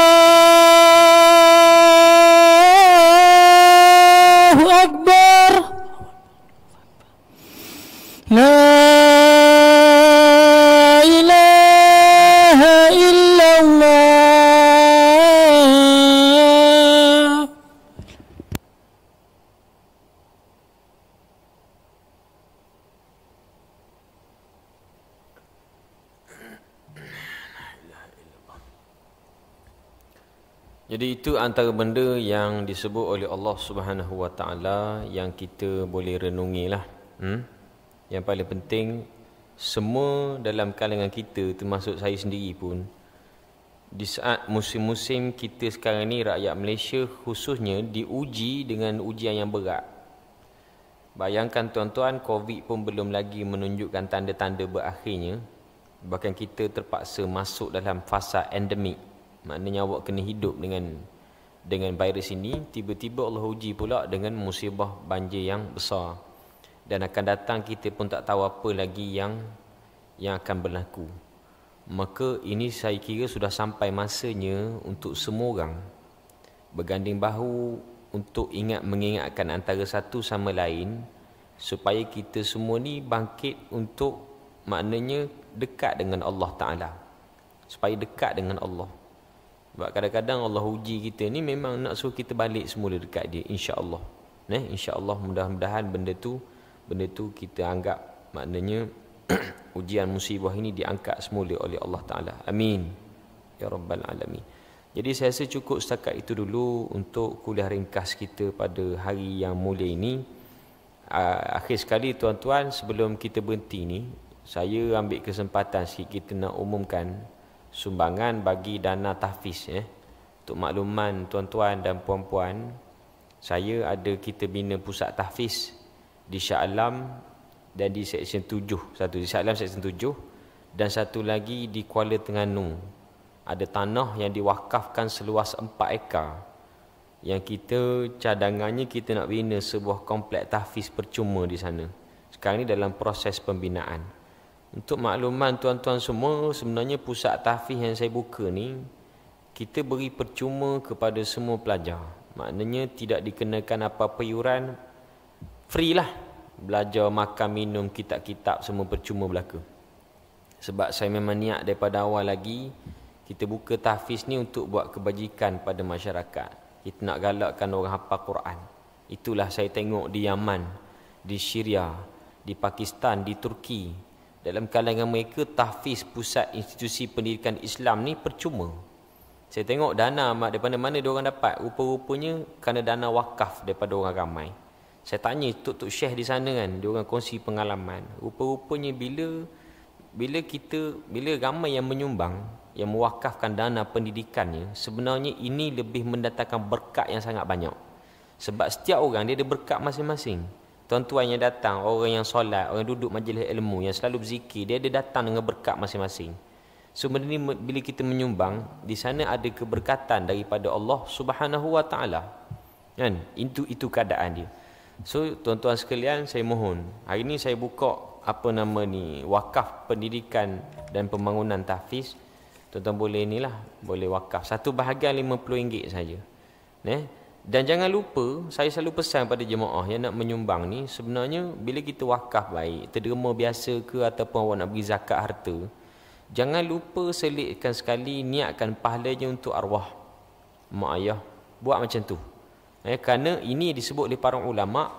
Jadi itu antara benda yang disebut oleh Allah Subhanahu Wa Taala yang kita boleh renungilah. Hmm? Yang paling penting semua dalam kalangan kita termasuk saya sendiri pun di saat musim-musim kita sekarang ni rakyat Malaysia khususnya diuji dengan ujian yang berat. Bayangkan tuan-tuan COVID pun belum lagi menunjukkan tanda-tanda berakhirnya bahkan kita terpaksa masuk dalam fasa endemik Maknanya awak kena hidup dengan dengan virus ini Tiba-tiba Allah uji pula dengan musibah banjir yang besar Dan akan datang kita pun tak tahu apa lagi yang yang akan berlaku Maka ini saya kira sudah sampai masanya untuk semua orang Berganding bahu untuk ingat mengingatkan antara satu sama lain Supaya kita semua ni bangkit untuk maknanya dekat dengan Allah Ta'ala Supaya dekat dengan Allah sebab kadang-kadang Allah uji kita ni memang nak suruh kita balik semula dekat dia insya-Allah. Neh insya-Allah mudah-mudahan benda tu benda tu kita anggap maknanya ujian musibah ini diangkat semula oleh Allah Taala. Amin. Ya rabbal alamin. Jadi saya rasa cukup setakat itu dulu untuk kuliah ringkas kita pada hari yang mulia ini. Ah, akhir sekali tuan-tuan sebelum kita berhenti ni, saya ambil kesempatan sikit kita nak umumkan sumbangan bagi dana tahfiz ya. Untuk makluman tuan-tuan dan puan-puan, saya ada kita bina pusat tahfiz di Shah Alam dan di Seksyen 7. Satu di Shah Alam Seksyen 7 dan satu lagi di Kuala Terengganu. Ada tanah yang diwakafkan seluas 4 ekar. Yang kita cadangannya kita nak bina sebuah komplek tahfiz percuma di sana. Sekarang ini dalam proses pembinaan. Untuk makluman tuan-tuan semua, sebenarnya pusat tahfiz yang saya buka ni kita beri percuma kepada semua pelajar. Maknanya tidak dikenakan apa-apa yuran. Free lah. Belajar, makan, minum, kitab-kitab semua percuma belaka. Sebab saya memang niat daripada awal lagi kita buka tahfiz ni untuk buat kebajikan pada masyarakat. Kita nak galakkan orang hafal Quran. Itulah saya tengok di Yaman, di Syria, di Pakistan, di Turki, dalam kalangan mereka tahfiz pusat institusi pendidikan Islam ni percuma. Saya tengok dana mak daripada mana dia orang dapat. Rupa-rupanya kerana dana wakaf daripada orang ramai. Saya tanya tok tok syekh di sana kan, dia orang kongsi pengalaman. Rupa-rupanya bila bila kita bila ramai yang menyumbang yang mewakafkan dana pendidikannya sebenarnya ini lebih mendatangkan berkat yang sangat banyak sebab setiap orang dia ada berkat masing-masing Tuan-tuan yang datang, orang yang solat, orang yang duduk majlis ilmu, yang selalu berzikir, dia ada datang dengan berkat masing-masing. So benda ni bila kita menyumbang, di sana ada keberkatan daripada Allah Subhanahu Wa Taala. Kan? Itu itu keadaan dia. So tuan-tuan sekalian, saya mohon. Hari ini saya buka apa nama ni wakaf pendidikan dan pembangunan tahfiz tuan-tuan boleh inilah boleh wakaf satu bahagian RM50 saja neh dan jangan lupa, saya selalu pesan pada jemaah yang nak menyumbang ni, sebenarnya bila kita wakaf baik, terderma biasa ke ataupun awak nak bagi zakat harta, jangan lupa selitkan sekali niatkan pahalanya untuk arwah mak ayah. Buat macam tu. Eh, kerana ini disebut oleh para ulama'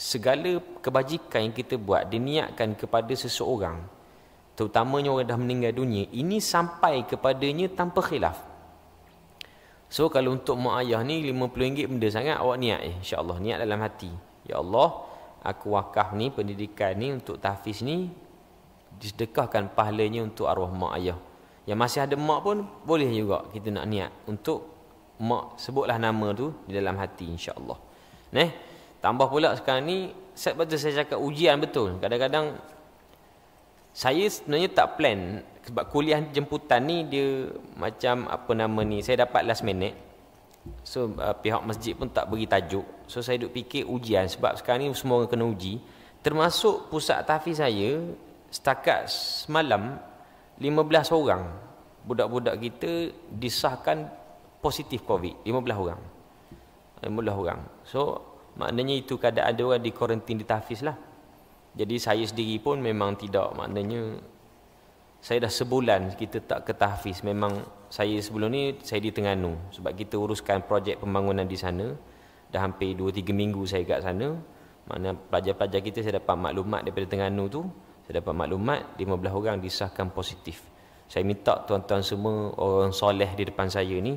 segala kebajikan yang kita buat diniatkan kepada seseorang terutamanya orang dah meninggal dunia ini sampai kepadanya tanpa khilaf So kalau untuk mak ayah ni RM50 benda sangat awak niat eh. Allah niat dalam hati. Ya Allah aku wakaf ni pendidikan ni untuk tahfiz ni disedekahkan pahalanya untuk arwah mak ayah. Yang masih ada mak pun boleh juga kita nak niat untuk mak sebutlah nama tu di dalam hati Insya Allah. Neh, tambah pula sekarang ni sebab tu saya cakap ujian betul. Kadang-kadang saya sebenarnya tak plan sebab kuliah jemputan ni dia macam apa nama ni saya dapat last minute so uh, pihak masjid pun tak bagi tajuk so saya duk fikir ujian sebab sekarang ni semua orang kena uji termasuk pusat tahfiz saya setakat semalam 15 orang budak-budak kita disahkan positif covid 15 orang 15 orang so maknanya itu keadaan dia orang di quarantine di tahfiz lah jadi saya sendiri pun memang tidak maknanya saya dah sebulan kita tak ke tahfiz. Memang saya sebelum ni saya di Tengganu. sebab kita uruskan projek pembangunan di sana. Dah hampir 2 3 minggu saya kat sana. Mana pelajar-pelajar kita saya dapat maklumat daripada Tengganu tu. Saya dapat maklumat 15 orang disahkan positif. Saya minta tuan-tuan semua orang soleh di depan saya ni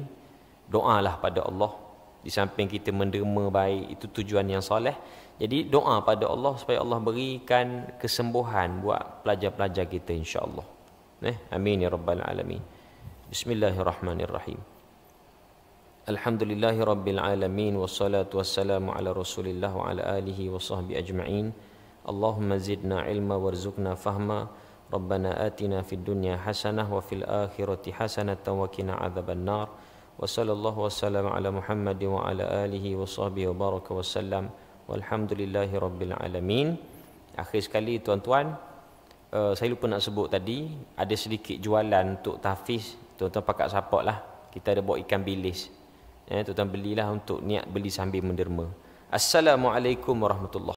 lah pada Allah di samping kita menderma baik itu tujuan yang soleh jadi doa pada Allah supaya Allah berikan kesembuhan buat pelajar-pelajar kita insya-Allah. Neh, amin ya rabbal alamin. Bismillahirrahmanirrahim. Alhamdulillahi rabbil alamin wassalatu wassalamu ala Rasulillah wa ala alihi wa sahbi ajma'in. Allahumma zidna ilma warzuqna fahma. Rabbana atina fid dunya hasanah wa fil akhirati hasanatan wa qina adhaban nar. Wa sallallahu wasallam ala Muhammad wa ala alihi wa sahbihi wa baraka wa Walhamdulillahi Akhir sekali tuan-tuan uh, Saya lupa nak sebut tadi Ada sedikit jualan untuk tahfiz Tuan-tuan pakat support lah Kita ada buat ikan bilis eh, Tuan-tuan belilah untuk niat beli sambil menderma Assalamualaikum warahmatullahi